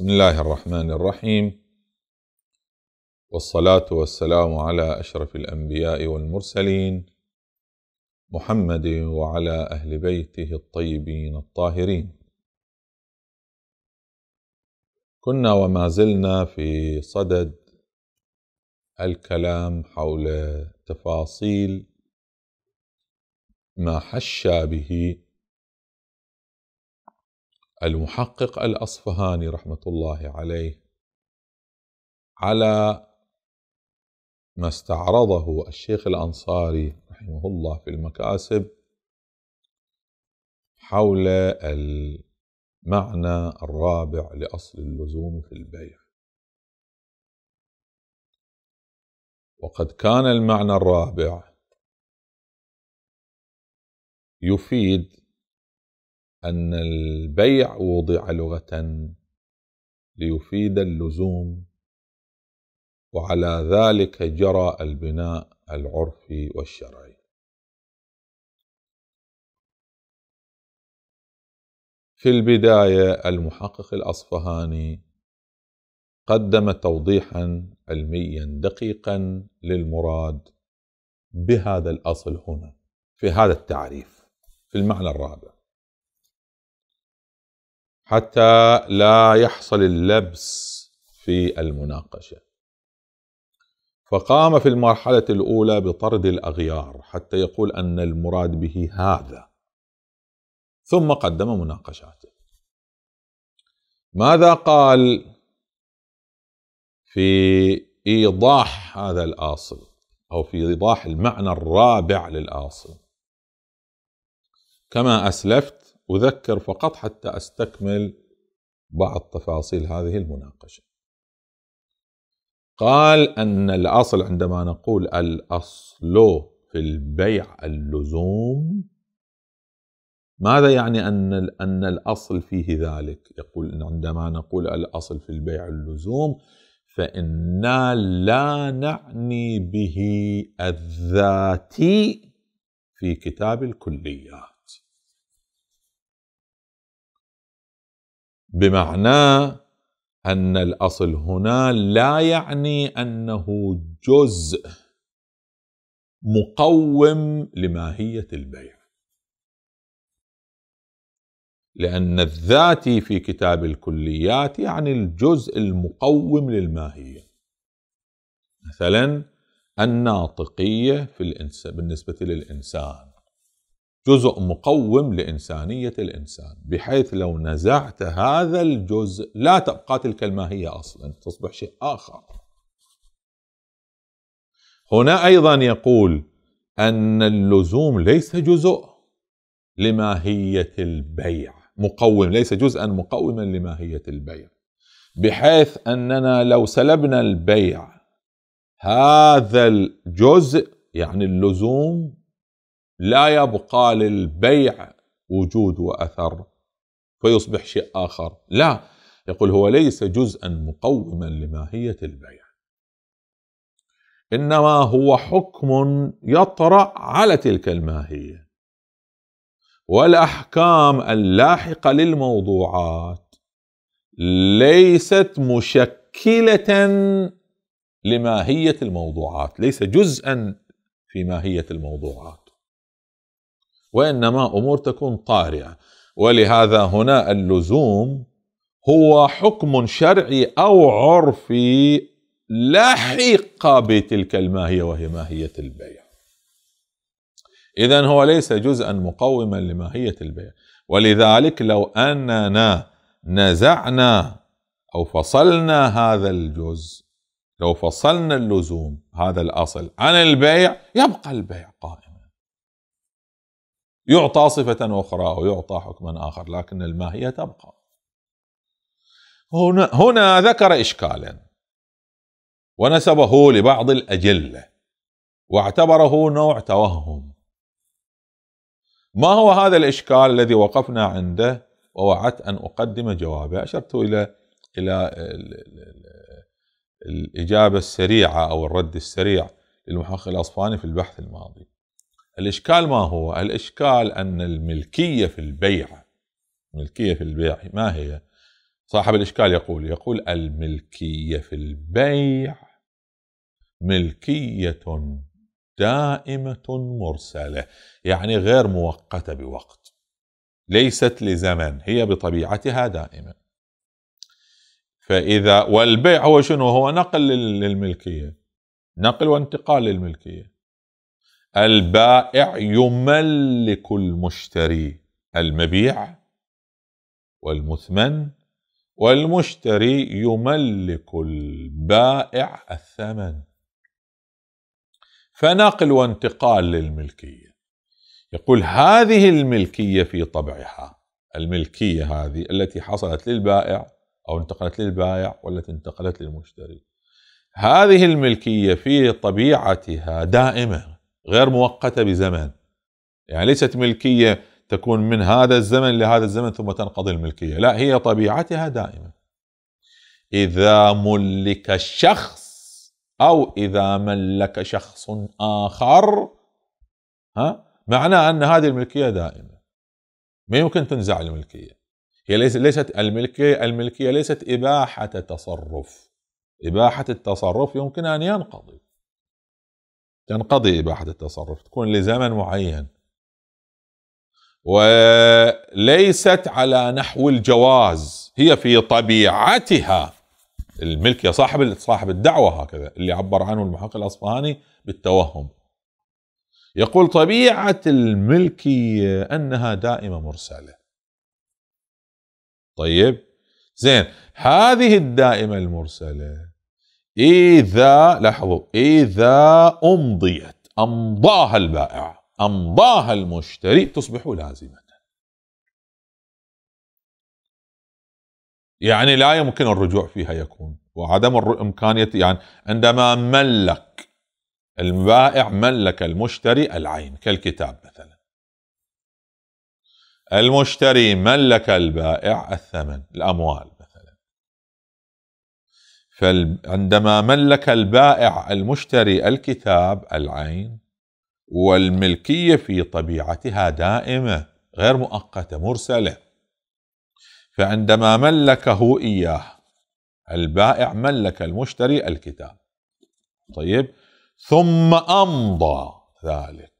بسم الله الرحمن الرحيم والصلاة والسلام على أشرف الأنبياء والمرسلين محمد وعلى أهل بيته الطيبين الطاهرين كنا وما زلنا في صدد الكلام حول تفاصيل ما حشى به المحقق الأصفهاني رحمة الله عليه على ما استعرضه الشيخ الأنصاري رحمه الله في المكاسب حول المعنى الرابع لأصل اللزوم في البيع وقد كان المعنى الرابع يفيد أن البيع وضع لغة ليفيد اللزوم وعلى ذلك جرى البناء العرفي والشرعي في البداية المحقق الأصفهاني قدم توضيحا علميا دقيقا للمراد بهذا الأصل هنا في هذا التعريف في المعنى الرابع حتى لا يحصل اللبس في المناقشه فقام في المرحله الاولى بطرد الاغيار حتى يقول ان المراد به هذا ثم قدم مناقشاته ماذا قال في ايضاح هذا الاصل او في ايضاح المعنى الرابع للاصل كما اسلفت أذكر فقط حتى أستكمل بعض تفاصيل هذه المناقشة قال أن الأصل عندما نقول الأصل في البيع اللزوم ماذا يعني أن أن الأصل فيه ذلك؟ يقول إن عندما نقول الأصل في البيع اللزوم فإنا لا نعني به الذاتي في كتاب الكليات بمعنى ان الاصل هنا لا يعني انه جزء مقوم لماهيه البيع لان الذاتي في كتاب الكليات يعني الجزء المقوم للماهيه مثلا الناطقيه في الإنس... بالنسبه للانسان جزء مقوم لإنسانية الإنسان بحيث لو نزعت هذا الجزء لا تبقى تلك الماهية أصلا تصبح شيء آخر هنا أيضا يقول أن اللزوم ليس جزء لماهية البيع مقوم ليس جزءا مقوما لماهية البيع بحيث أننا لو سلبنا البيع هذا الجزء يعني اللزوم لا يبقى للبيع وجود واثر فيصبح شيء اخر، لا يقول هو ليس جزءا مقوما لماهيه البيع. انما هو حكم يطرا على تلك الماهيه. والاحكام اللاحقه للموضوعات ليست مشكله لماهيه الموضوعات، ليس جزءا في ماهيه الموضوعات. وانما امور تكون طارئه ولهذا هنا اللزوم هو حكم شرعي او عرفي لحق بتلك الماهيه وهي ماهيه البيع. اذا هو ليس جزءا مقوما لماهيه البيع، ولذلك لو اننا نزعنا او فصلنا هذا الجزء لو فصلنا اللزوم هذا الاصل عن البيع يبقى البيع قائم. يعطى صفة أخرى أو يعطى حكما آخر لكن الماهية تبقى هنا, هنا ذكر إشكالا ونسبه لبعض الأجلة واعتبره نوع توهم ما هو هذا الإشكال الذي وقفنا عنده ووعدت أن أقدم جوابه أشرت إلى إلى الإجابة السريعة أو الرد السريع للمحقق الأصفاني في البحث الماضي الإشكال ما هو؟ الإشكال أن الملكية في البيع الملكية في البيع ما هي؟ صاحب الإشكال يقول يقول الملكية في البيع ملكية دائمة مرسلة يعني غير مؤقتة بوقت ليست لزمن هي بطبيعتها دائمة فإذا والبيع هو شنو هو نقل للملكية نقل وانتقال للملكية البائع يملك المشتري المبيع والمثمن والمشتري يملك البائع الثمن فنقل وانتقال للملكيه يقول هذه الملكيه في طبعها الملكيه هذه التي حصلت للبائع او انتقلت للبائع والتي انتقلت للمشتري هذه الملكيه في طبيعتها دائمه غير مؤقتة بزمن يعني ليست ملكية تكون من هذا الزمن لهذا الزمن ثم تنقضي الملكية لا هي طبيعتها دائمة إذا ملك الشخص أو إذا ملك شخص آخر ها معناه أن هذه الملكية دائمة ما يمكن تنزع الملكية هي ليست الملكية الملكية ليست إباحة تصرف إباحة التصرف يمكن أن ينقضي تنقضي إباحة التصرف تكون لزمن معين وليست على نحو الجواز هي في طبيعتها الملك يا صاحب صاحب الدعوة هكذا اللي عبر عنه المحقق الأصفهاني بالتوهم يقول طبيعة الملكية أنها دائمة مرسلة طيب زين هذه الدائمة المرسلة إذا لاحظوا إذا أمضيت أمضاها البائع أمضاها المشتري تصبح لازمة يعني لا يمكن الرجوع فيها يكون وعدم إمكانية يعني عندما ملك البائع ملك المشتري العين كالكتاب مثلا المشتري ملك البائع الثمن الأموال فعندما ملك البائع المشتري الكتاب العين والملكيه في طبيعتها دائمه غير مؤقته مرسله فعندما ملكه اياه البائع ملك المشتري الكتاب طيب ثم امضى ذلك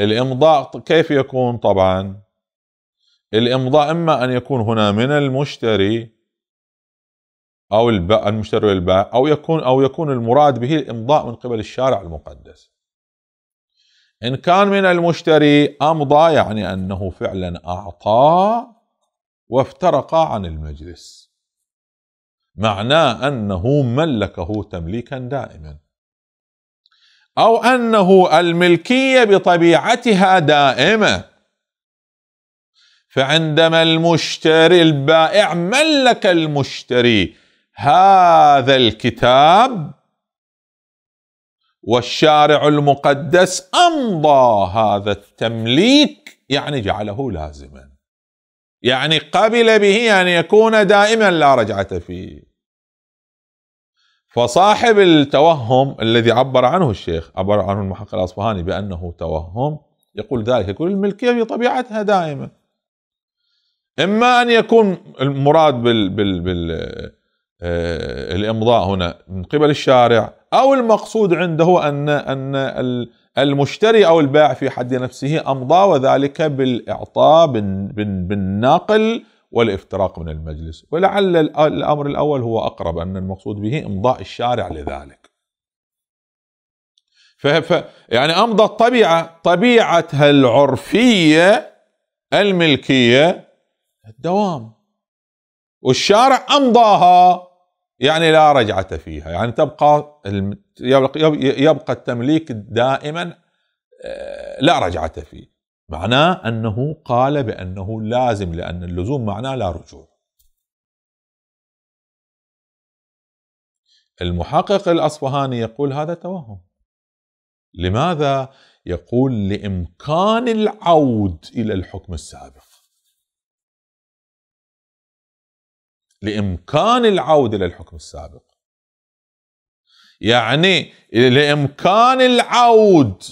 الامضاء كيف يكون طبعا الامضاء اما ان يكون هنا من المشتري أو المشتري بالباء أو يكون أو يكون المراد به الإمضاء من قبل الشارع المقدس إن كان من المشتري أمضى يعني أنه فعلا أعطى وافترق عن المجلس معناه أنه ملكه تمليكا دائما أو أنه الملكية بطبيعتها دائمة فعندما المشتري البائع ملك المشتري هذا الكتاب والشارع المقدس امضى هذا التمليك يعني جعله لازما يعني قبل به ان يكون دائما لا رجعه فيه فصاحب التوهم الذي عبر عنه الشيخ عبر عنه المحقق الاصفهاني بانه توهم يقول ذلك يقول الملكيه بطبيعتها دائما اما ان يكون المراد بال, بال, بال آه، الامضاء هنا من قبل الشارع او المقصود عنده ان ان المشتري او البائع في حد نفسه امضى وذلك بالاعطاء بالناقل والافتراق من المجلس ولعل الامر الاول هو اقرب ان المقصود به امضاء الشارع لذلك ف يعني امضى الطبيعه طبيعتها العرفيه الملكيه الدوام والشارع امضاها يعني لا رجعة فيها يعني تبقى يبقى التمليك دائما آه، لا رجعة فيه معناه أنه قال بأنه لازم لأن اللزوم معناه لا رجوع المحقق الأصفهاني يقول هذا توهم لماذا يقول لإمكان العود إلى الحكم السابق لامكان العوده للحكم السابق يعني لامكان العود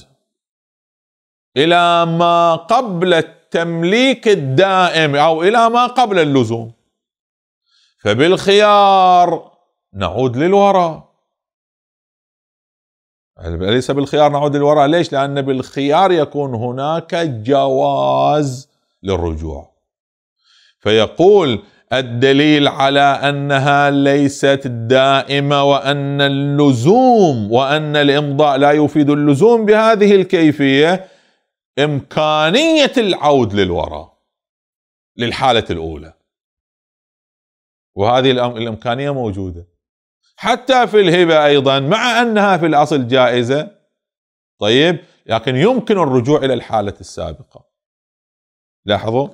الى ما قبل التمليك الدائم او الى ما قبل اللزوم فبالخيار نعود للوراء اليس بالخيار نعود للوراء ليش لان بالخيار يكون هناك جواز للرجوع فيقول الدليل على انها ليست دائمه وان اللزوم وان الامضاء لا يفيد اللزوم بهذه الكيفيه امكانيه العود للوراء للحاله الاولى وهذه الامكانيه موجوده حتى في الهبه ايضا مع انها في الاصل جائزه طيب لكن يمكن الرجوع الى الحاله السابقه لاحظوا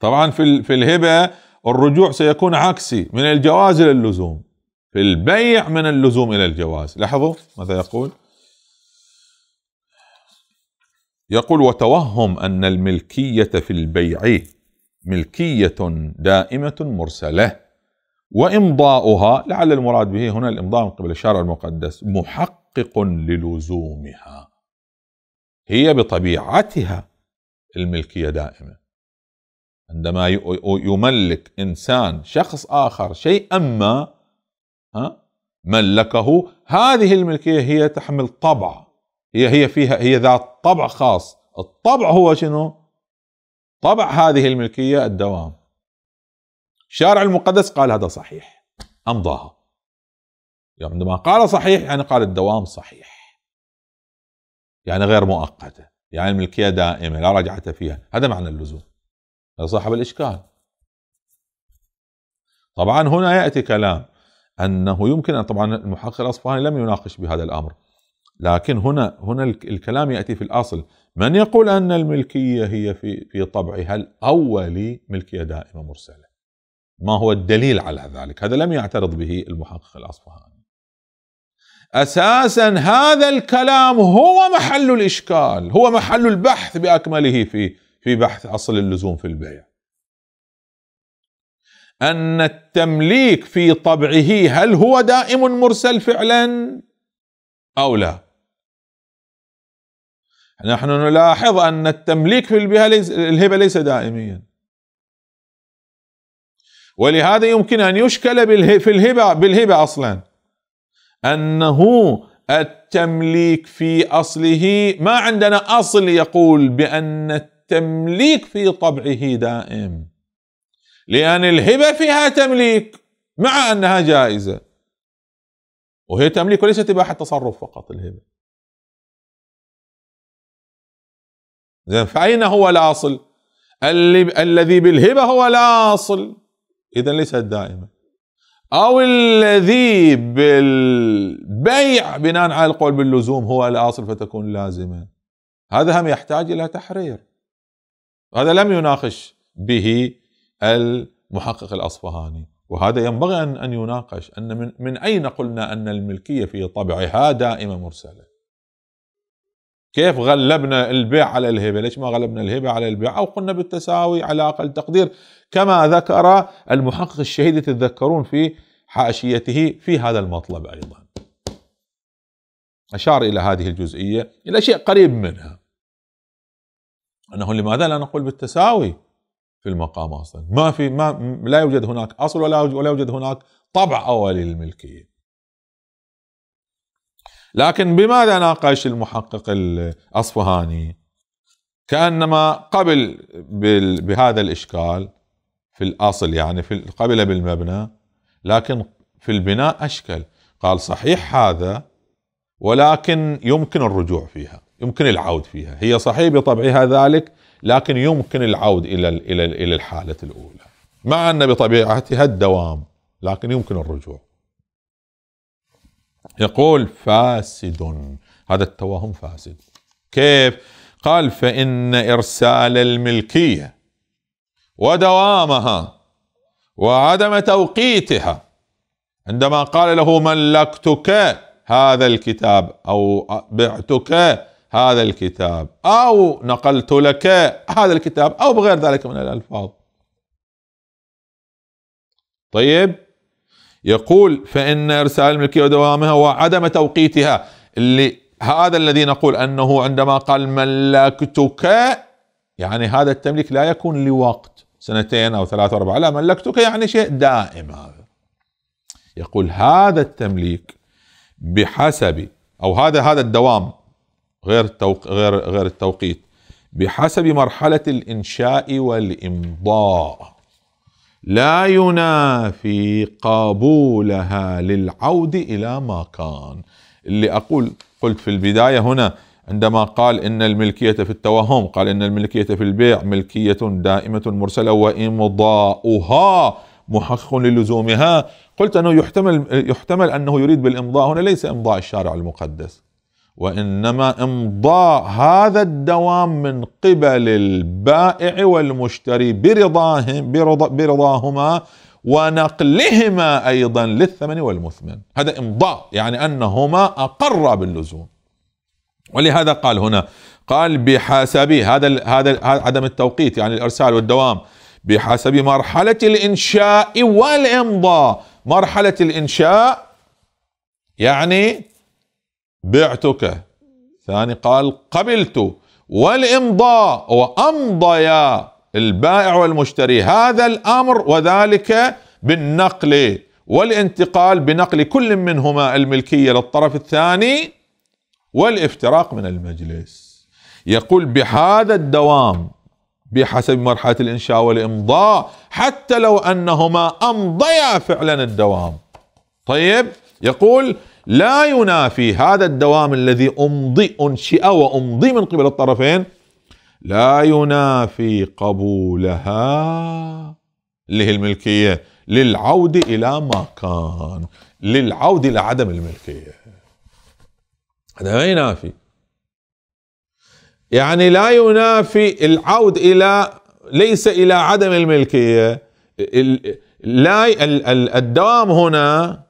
طبعا في في الهبه الرجوع سيكون عكسي من الجواز الى اللزوم في البيع من اللزوم الى الجواز لاحظوا ماذا يقول يقول وتوهم ان الملكيه في البيع ملكيه دائمه مرسله وامضاؤها لعل المراد به هنا الامضاء من قبل الشارع المقدس محقق للزومها هي بطبيعتها الملكيه دائمه عندما يملك انسان شخص اخر شيئا ما ملكه هذه الملكيه هي تحمل طبع هي هي فيها هي ذات طبع خاص الطبع هو شنو طبع هذه الملكيه الدوام الشارع المقدس قال هذا صحيح امضاها يعني عندما قال صحيح يعني قال الدوام صحيح يعني غير مؤقته يعني الملكيه دائمه لا رجعه فيها هذا معنى اللزوم صاحب الإشكال طبعا هنا يأتي كلام أنه يمكن أن طبعا المحقق الأصفهاني لم يناقش بهذا الأمر لكن هنا هنا الكلام يأتي في الأصل من يقول أن الملكية هي في في طبعها الأولي ملكية دائمة مرسلة ما هو الدليل على ذلك هذا لم يعترض به المحقق الأصفهاني أساسا هذا الكلام هو محل الإشكال هو محل البحث بأكمله في في بحث اصل اللزوم في البيع ان التمليك في طبعه هل هو دائم مرسل فعلا او لا نحن نلاحظ ان التمليك في الهبه ليس دائميا ولهذا يمكن ان يشكل في الهبه بالهبه اصلا انه التمليك في اصله ما عندنا اصل يقول بان التمليك في طبعه دائم لأن الهبة فيها تمليك مع أنها جائزة وهي تمليك وليست إباحة تصرف فقط الهبة زين فأين هو الأصل الذي بالهبة هو الأصل إذا ليست دائمة أو الذي بالبيع بناء على القول باللزوم هو الأصل فتكون لازمة هذا هم يحتاج إلى تحرير هذا لم يناقش به المحقق الاصفهاني وهذا ينبغي ان ان يناقش ان من, من اين قلنا ان الملكيه في طبعها دائمه مرسله؟ كيف غلبنا البيع على الهبه؟ ليش ما غلبنا الهبه على البيع؟ او قلنا بالتساوي على اقل تقدير كما ذكر المحقق الشهيد تتذكرون في حاشيته في هذا المطلب ايضا. اشار الى هذه الجزئيه الى شيء قريب منها. انه لماذا لا نقول بالتساوي في المقام اصلا؟ ما في ما لا يوجد هناك اصل ولا ولا يوجد هناك طبع اولي للملكيه. لكن بماذا ناقش المحقق الاصفهاني؟ كانما قبل بهذا الاشكال في الاصل يعني في قبل بالمبنى لكن في البناء اشكل قال صحيح هذا ولكن يمكن الرجوع فيها يمكن العود فيها هي صحيح بطبعها ذلك لكن يمكن العود إلى إلى إلى الحالة الأولى مع أن بطبيعتها الدوام لكن يمكن الرجوع يقول فاسد هذا التوهم فاسد كيف قال فإن إرسال الملكية ودوامها وعدم توقيتها عندما قال له ملكتك هذا الكتاب أو بعتك هذا الكتاب أو نقلت لك هذا الكتاب أو بغير ذلك من الألفاظ طيب يقول فإن إرسال الملكية ودوامها وعدم توقيتها اللي هذا الذي نقول أنه عندما قال ملكتك يعني هذا التمليك لا يكون لوقت سنتين أو ثلاثة أو أربعة لا ملكتك يعني شيء دائم هذا يقول هذا التمليك بحسب أو هذا هذا الدوام غير التوق... غير غير التوقيت بحسب مرحلة الإنشاء والإمضاء لا ينافي قبولها للعود إلى ما كان اللي أقول قلت في البداية هنا عندما قال إن الملكية في التوهم قال إن الملكية في البيع ملكية دائمة مرسلة وإمضاؤها محقق للزومها قلت أنه يحتمل, يحتمل أنه يريد بالإمضاء هنا ليس إمضاء الشارع المقدس وانما امضاء هذا الدوام من قبل البائع والمشتري برضاهم برضا برضاهما ونقلهما ايضا للثمن والمثمن هذا امضاء يعني انهما اقرا باللزوم ولهذا قال هنا قال بحسب هذا هذا عدم التوقيت يعني الارسال والدوام بحسب مرحله الانشاء والامضاء مرحله الانشاء يعني بعتك ثاني قال قبلت والامضاء وامضيا البائع والمشتري هذا الامر وذلك بالنقل والانتقال بنقل كل منهما الملكيه للطرف الثاني والافتراق من المجلس يقول بهذا الدوام بحسب مرحله الانشاء والامضاء حتى لو انهما امضيا فعلا الدوام طيب يقول لا ينافي هذا الدوام الذي أمضي أنشئ وأمضي من قبل الطرفين لا ينافي قبولها اللي هي الملكية للعود إلى ما كان للعود إلى عدم الملكية هذا ما ينافي يعني لا ينافي العود إلى ليس إلى عدم الملكية لا الدوام هنا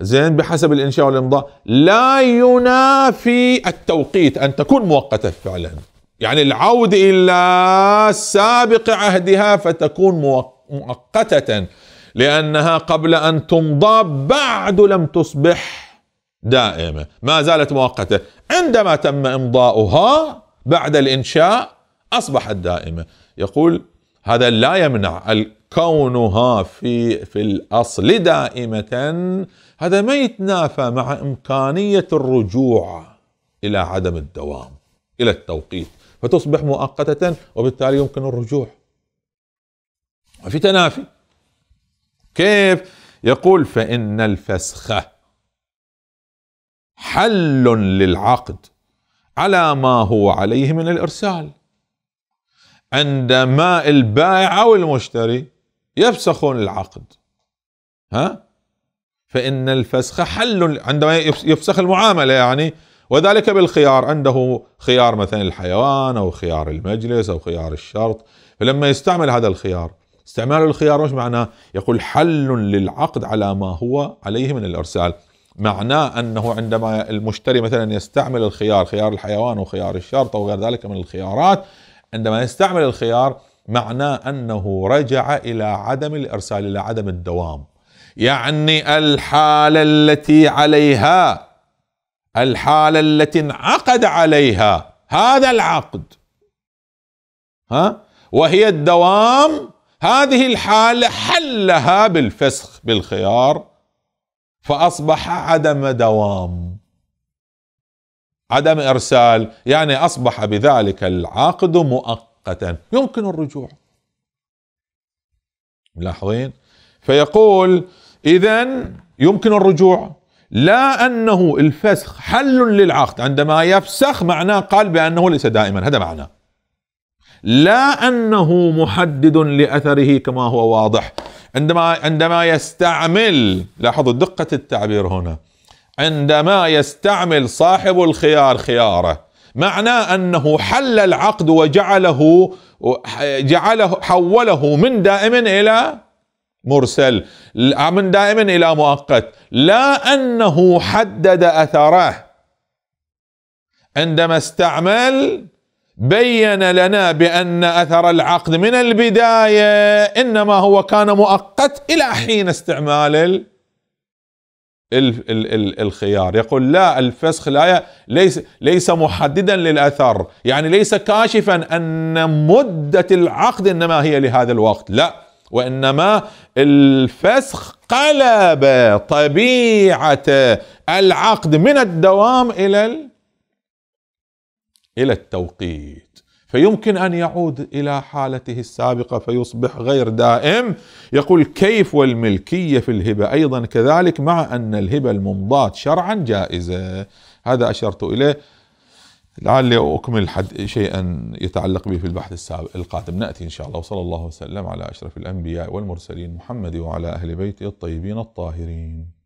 زين بحسب الانشاء والامضاء لا ينافي التوقيت ان تكون مؤقته فعلا يعني العود الى سابق عهدها فتكون مؤقته لانها قبل ان تمضى بعد لم تصبح دائمه ما زالت مؤقته عندما تم امضاؤها بعد الانشاء اصبحت دائمه يقول هذا لا يمنع كونها في في الاصل دائمه هذا ما يتنافى مع امكانيه الرجوع الى عدم الدوام الى التوقيت فتصبح مؤقته وبالتالي يمكن الرجوع ما في تنافي كيف يقول فان الفسخ حل للعقد على ما هو عليه من الارسال عندما البائع او المشتري يفسخون العقد ها فإن الفسخ حل عندما يفسخ المعاملة يعني وذلك بالخيار عنده خيار مثلا الحيوان أو خيار المجلس أو خيار الشرط فلما يستعمل هذا الخيار استعمال الخيار وش معناه يقول حل للعقد على ما هو عليه من الإرسال معناه أنه عندما المشتري مثلا يستعمل الخيار خيار الحيوان وخيار الشرط أو غير ذلك من الخيارات عندما يستعمل الخيار معناه أنه رجع إلى عدم الإرسال إلى عدم الدوام يعني الحالة التي عليها الحالة التي انعقد عليها هذا العقد ها وهي الدوام هذه الحالة حلها بالفسخ بالخيار فأصبح عدم دوام عدم إرسال يعني أصبح بذلك العقد مؤقت مؤقتا يمكن الرجوع ملاحظين فيقول اذا يمكن الرجوع لا انه الفسخ حل للعقد عندما يفسخ معناه قال بانه ليس دائما هذا معناه لا انه محدد لاثره كما هو واضح عندما عندما يستعمل لاحظوا دقه التعبير هنا عندما يستعمل صاحب الخيار خياره معناه انه حل العقد وجعله جعله حوله من دائم الى مرسل من دائم الى مؤقت لا انه حدد اثره عندما استعمل بين لنا بان اثر العقد من البدايه انما هو كان مؤقت الى حين استعمال الخيار يقول لا الفسخ لا ليس, ليس محددا للأثر يعني ليس كاشفا أن مدة العقد إنما هي لهذا الوقت لا وإنما الفسخ قلب طبيعة العقد من الدوام إلى إلى التوقيت فيمكن ان يعود الى حالته السابقه فيصبح غير دائم يقول كيف والملكيه في الهبه ايضا كذلك مع ان الهبه الممضاه شرعا جائزه هذا اشرت اليه لعلي اكمل حد شيئا يتعلق به في البحث السابق القادم ناتي ان شاء الله وصلى الله وسلم على اشرف الانبياء والمرسلين محمد وعلى اهل بيته الطيبين الطاهرين